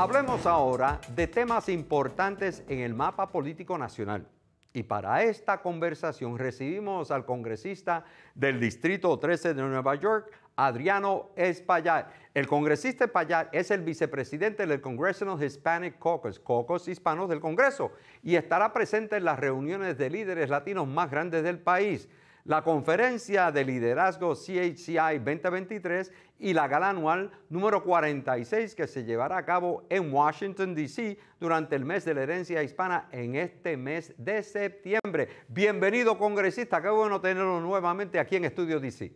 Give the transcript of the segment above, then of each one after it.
Hablemos ahora de temas importantes en el mapa político nacional. Y para esta conversación recibimos al congresista del Distrito 13 de Nueva York, Adriano Espaillat. El congresista Espaillat es el vicepresidente del Congressional Hispanic Caucus, Caucus Hispanos del Congreso, y estará presente en las reuniones de líderes latinos más grandes del país la conferencia de liderazgo CHCI 2023 y la gala anual número 46 que se llevará a cabo en Washington, D.C. durante el mes de la herencia hispana en este mes de septiembre. Bienvenido, congresista. Qué bueno tenerlo nuevamente aquí en Estudio D.C.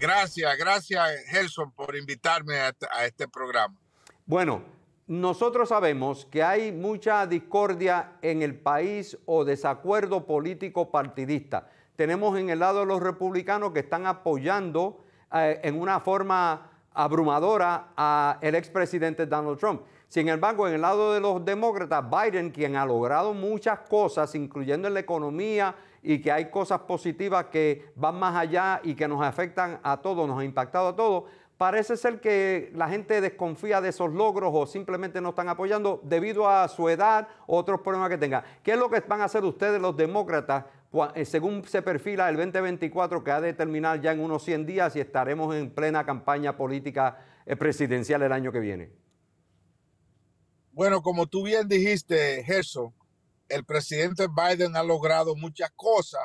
Gracias, gracias, Gerson, por invitarme a este programa. Bueno, nosotros sabemos que hay mucha discordia en el país o desacuerdo político partidista. Tenemos en el lado de los republicanos que están apoyando eh, en una forma abrumadora al expresidente Donald Trump. Sin embargo, en el lado de los demócratas, Biden, quien ha logrado muchas cosas, incluyendo en la economía, y que hay cosas positivas que van más allá y que nos afectan a todos, nos ha impactado a todos, Parece ser que la gente desconfía de esos logros o simplemente no están apoyando debido a su edad o otros problemas que tenga ¿Qué es lo que van a hacer ustedes los demócratas eh, según se perfila el 2024 que ha de terminar ya en unos 100 días y estaremos en plena campaña política eh, presidencial el año que viene? Bueno, como tú bien dijiste, Gerson, el presidente Biden ha logrado muchas cosas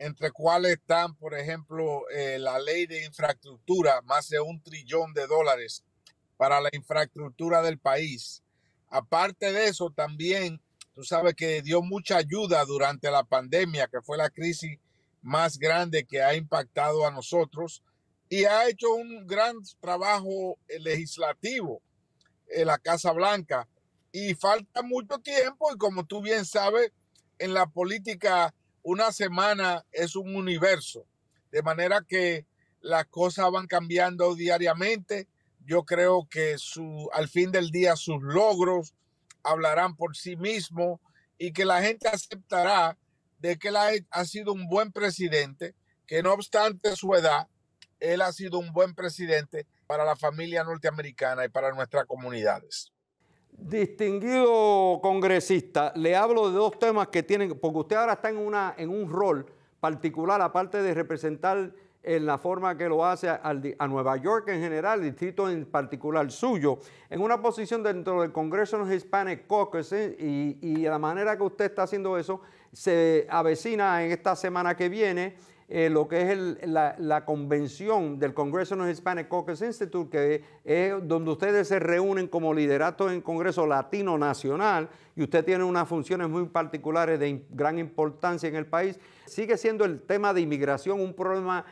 entre cuales están, por ejemplo, eh, la ley de infraestructura, más de un trillón de dólares para la infraestructura del país. Aparte de eso, también, tú sabes que dio mucha ayuda durante la pandemia, que fue la crisis más grande que ha impactado a nosotros, y ha hecho un gran trabajo eh, legislativo en eh, la Casa Blanca. Y falta mucho tiempo, y como tú bien sabes, en la política una semana es un universo, de manera que las cosas van cambiando diariamente. Yo creo que su, al fin del día sus logros hablarán por sí mismos y que la gente aceptará de que él ha sido un buen presidente, que no obstante su edad, él ha sido un buen presidente para la familia norteamericana y para nuestras comunidades. Distinguido congresista, le hablo de dos temas que tienen, porque usted ahora está en, una, en un rol particular, aparte de representar en la forma que lo hace a Nueva York en general, distrito en particular suyo, en una posición dentro del Congreso Hispanic Caucus y, y la manera que usted está haciendo eso se avecina en esta semana que viene eh, lo que es la, convención del Congressional Hispanic Caucus Institute, que es donde ustedes se reúnen como liderato en Congreso Latino Nacional y usted tiene unas funciones muy particulares de gran importancia en el país, sigue siendo el tema de inmigración un problema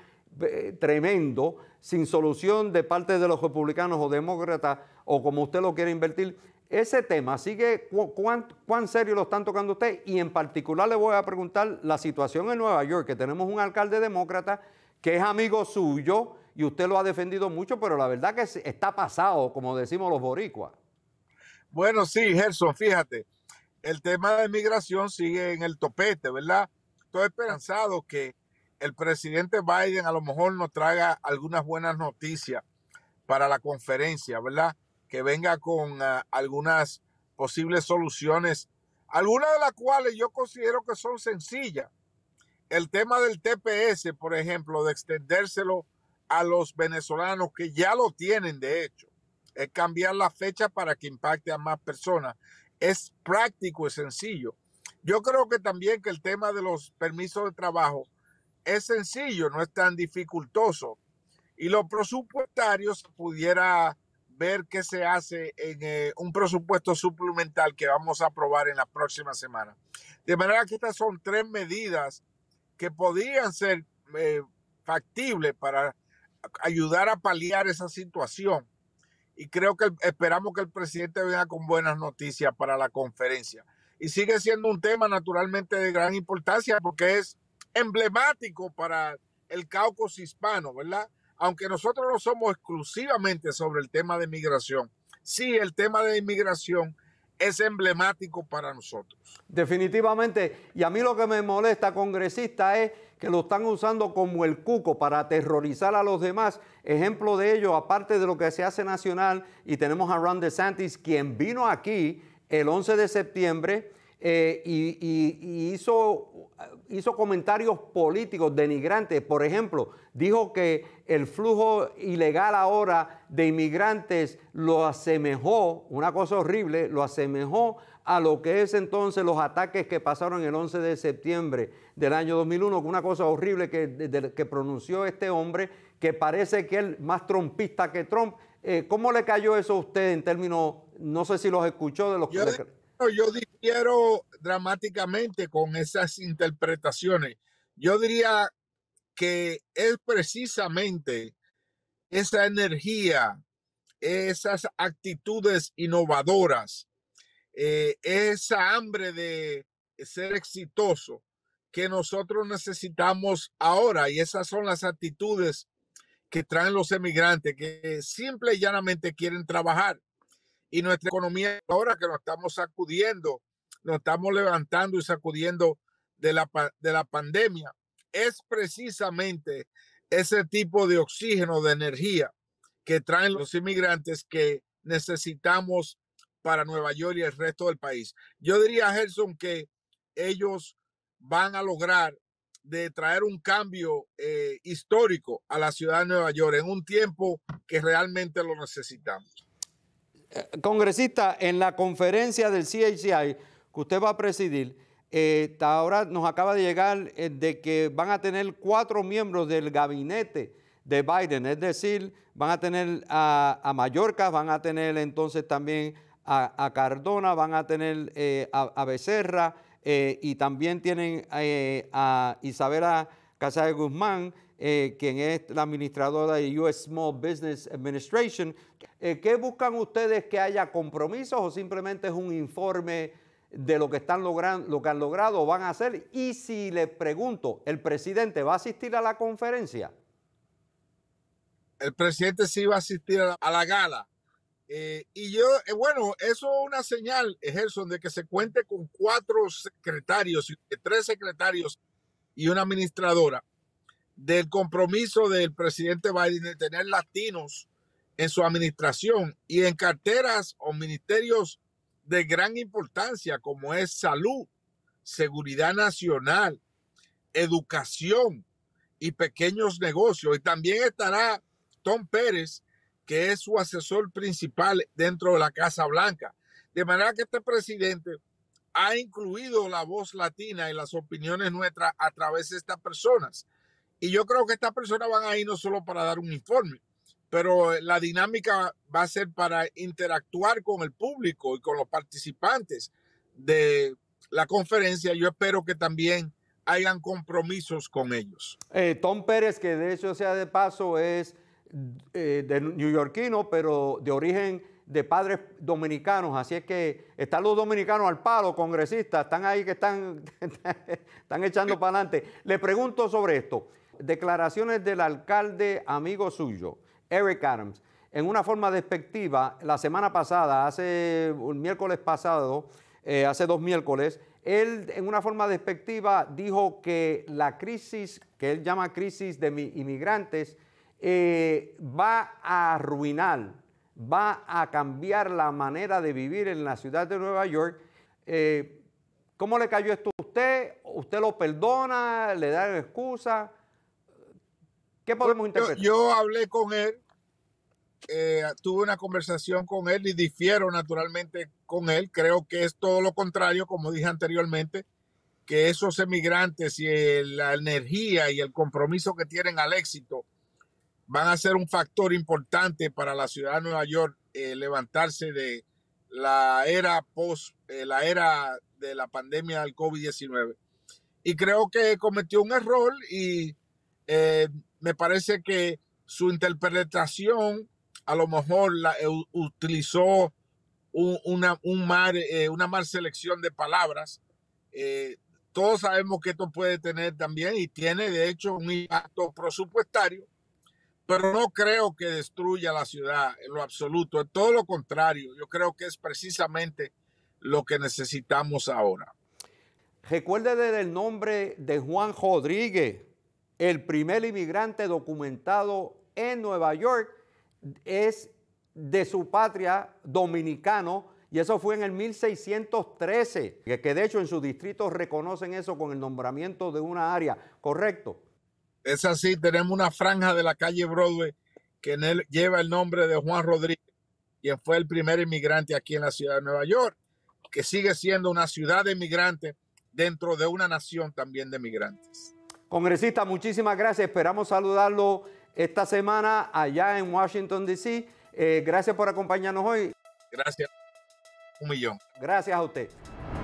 eh, tremendo, sin solución de parte de los republicanos o demócratas, o como usted lo quiera invertir ese tema, sigue, cuán, serio lo están tocando usted y en particular le voy a preguntar la situación en Nueva York, que tenemos un alcalde demócrata que es amigo suyo y usted lo ha defendido mucho, pero la verdad que está pasado, como decimos los boricuas. Bueno, sí, Gerson, fíjate, el tema de migración sigue en el topete, ¿verdad? Estoy esperanzado que el presidente Biden a lo mejor nos traiga algunas buenas noticias para la conferencia, ¿verdad? que venga con ah, algunas posibles soluciones, algunas de las cuales yo considero que son sencillas. El tema del TPS, por ejemplo, de extendérselo a los venezolanos que ya lo tienen, de hecho, es cambiar la fecha para que impacte a más personas. Es práctico y sencillo. Yo creo que también que el tema de los permisos de trabajo es sencillo, no es tan dificultoso. Y los presupuestarios pudiera ver qué se hace en eh, un presupuesto suplemental que vamos a aprobar en la próxima semana. De manera que estas son tres medidas que podrían ser eh, factibles para ayudar a paliar esa situación. Y creo que esperamos que el presidente venga con buenas noticias para la conferencia. Y sigue siendo un tema naturalmente de gran importancia porque es emblemático para el caucus hispano, ¿verdad? aunque nosotros no somos exclusivamente sobre el tema de migración, sí el tema de inmigración es emblemático para nosotros. Definitivamente, y a mí lo que me molesta, congresista, es que lo están usando como el cuco para aterrorizar a los demás. Ejemplo de ello, aparte de lo que se hace nacional, y tenemos a Ron DeSantis, quien vino aquí el 11 de septiembre, eh, y, hizo, hizo comentarios políticos denigrantes. Por ejemplo, dijo que el flujo ilegal ahora de inmigrantes lo asemejó, una cosa horrible, lo asemejó a lo que es entonces los ataques que pasaron el 11 de septiembre del año 2001, una cosa horrible que, que pronunció este hombre, que parece que es más trompista que Trump. Eh, ¿Cómo le cayó eso a usted en términos, no sé si los escuchó de los... que yo difiero dramáticamente con esas interpretaciones. Yo diría que es precisamente esa energía, esas actitudes innovadoras, eh, esa hambre de ser exitoso que nosotros necesitamos ahora y esas son las actitudes que traen los emigrantes que simple y llanamente quieren trabajar y nuestra economía ahora que nos estamos sacudiendo, nos estamos levantando y sacudiendo de la, de la pandemia, es precisamente ese tipo de oxígeno, de energía que traen los inmigrantes que necesitamos para Nueva York y el resto del país. Yo diría, Gerson, que ellos van a lograr de traer un cambio eh, histórico a la ciudad de Nueva York en un tiempo que realmente lo necesitamos. Eh, congresista, en la conferencia del CHCI que usted va a presidir, eh, ahora nos acaba de llegar eh, de que van a tener cuatro miembros del gabinete de Biden, es decir, van a tener a, Mallorca, van a tener entonces también a, Cardona, van a tener a, Becerra y también tienen a Isabela casa de Guzmán. Eh, quien es la administradora de US Small Business Administration. Eh, ¿Qué buscan ustedes que haya compromisos o simplemente es un informe de lo que, están logrando, lo han logrado o van a hacer? Y si le pregunto, ¿el presidente va a asistir a la conferencia? El presidente sí va a asistir a la, gala. Eh, y yo, bueno, eso es una señal, Gerson, de que se cuente con cuatro secretarios, tres secretarios y una administradora del compromiso del presidente Biden de tener latinos en su administración y en carteras o ministerios de gran importancia como es salud, seguridad nacional, educación y pequeños negocios. Y también estará Tom Pérez, que es su asesor principal dentro de la Casa Blanca. De manera que este presidente ha incluido la voz latina y las opiniones nuestras a través de estas personas. Y yo creo que estas personas van ahí no solo para dar un informe, pero eh, la dinámica va a ser para interactuar con el público y con los participantes de la conferencia. Yo espero que también hayan compromisos con ellos. Eh, Tom Pérez, que de hecho sea de paso, es eh, de neoyorquino, pero de origen de padres dominicanos, así es que están los dominicanos al palo, congresistas, están ahí que están, están echando para adelante. Le pregunto sobre esto, declaraciones del alcalde amigo suyo, Eric Adams, en una forma despectiva, la semana pasada, hace un miércoles pasado, eh, hace dos miércoles, él en una forma despectiva dijo que la crisis, que él llama crisis de inmigrantes, eh, va a arruinar va a cambiar la manera de vivir en la ciudad de Nueva York. Eh, ¿Cómo le cayó esto a usted? ¿Usted lo perdona? ¿Le da excusa? ¿Qué podemos interpretar? Yo, hablé con él, eh, tuve una conversación con él y difiero naturalmente con él. Creo que es todo lo contrario, como dije anteriormente, que esos emigrantes y la energía y el compromiso que tienen al éxito van a ser un factor importante para la ciudad de Nueva York eh, levantarse de la era post, eh, la era de la pandemia del COVID-19. Y creo que cometió un error y eh, me parece que su interpretación a lo mejor la, utilizó una, una mal selección de palabras todos sabemos que esto puede tener también y tiene de hecho un impacto presupuestario pero no creo que destruya la ciudad en lo absoluto, todo lo contrario, yo creo que es precisamente lo que necesitamos ahora. Recuerde el nombre de Juan Rodríguez, el primer inmigrante documentado en Nueva York, es de su patria dominicano, y eso fue en el 1613, que de hecho en su distrito reconocen eso con el nombramiento de una área, ¿correcto? Es así, tenemos una franja de la calle Broadway que lleva el nombre de Juan Rodríguez, quien fue el primer inmigrante aquí en la ciudad de Nueva York, que sigue siendo una ciudad de inmigrantes dentro de una nación también de migrantes. Congresista, muchísimas gracias. Esperamos saludarlo esta semana allá en Washington, D.C. Eh, gracias por acompañarnos hoy. Gracias. Un millón. Gracias a usted.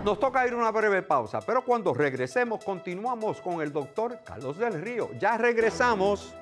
Nos toca ir una breve pausa, pero cuando regresemos continuamos con el doctor Carlos del Río. Ya regresamos.